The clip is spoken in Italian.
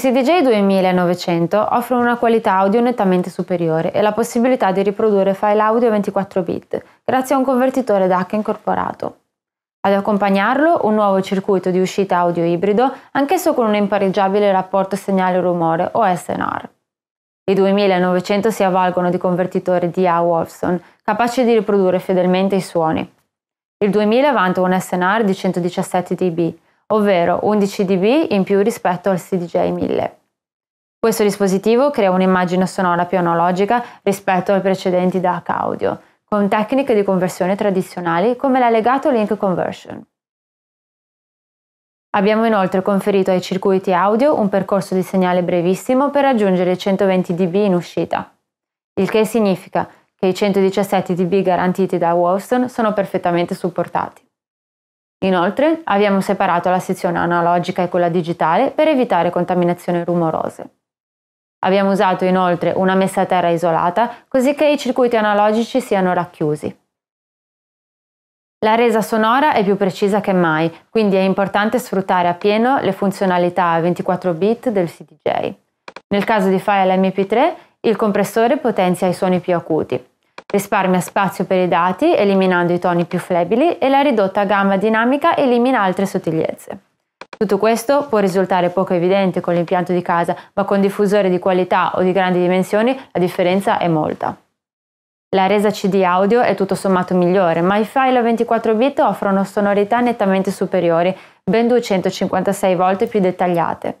Il CDJ 2900 offre una qualità audio nettamente superiore e la possibilità di riprodurre file audio 24 bit grazie a un convertitore DAC incorporato. Ad accompagnarlo un nuovo circuito di uscita audio ibrido, anch'esso con un impareggiabile rapporto segnale-rumore o SNR. I 2900 si avvalgono di convertitori DA Wolfson, capaci di riprodurre fedelmente i suoni. Il 2000 vanta un SNR di 117 dB, ovvero 11 dB in più rispetto al CDJ 1000. Questo dispositivo crea un'immagine sonora più analogica rispetto ai precedenti DAC audio, con tecniche di conversione tradizionali come l'allegato link conversion. Abbiamo inoltre conferito ai circuiti audio un percorso di segnale brevissimo per raggiungere i 120 dB in uscita, il che significa che i 117 dB garantiti da Wolfson sono perfettamente supportati. Inoltre abbiamo separato la sezione analogica e quella digitale per evitare contaminazioni rumorose. Abbiamo usato inoltre una messa a terra isolata così che i circuiti analogici siano racchiusi. La resa sonora è più precisa che mai, quindi è importante sfruttare appieno le funzionalità a 24 bit del CDJ. Nel caso di file MP3, il compressore potenzia i suoni più acuti, Risparmia spazio per i dati eliminando i toni più flebili e la ridotta gamma dinamica elimina altre sottigliezze. Tutto questo può risultare poco evidente con l'impianto di casa, ma con diffusore di qualità o di grandi dimensioni la differenza è molta. La resa CD audio è tutto sommato migliore, ma i file a 24 bit offrono sonorità nettamente superiori, ben 256 volte più dettagliate.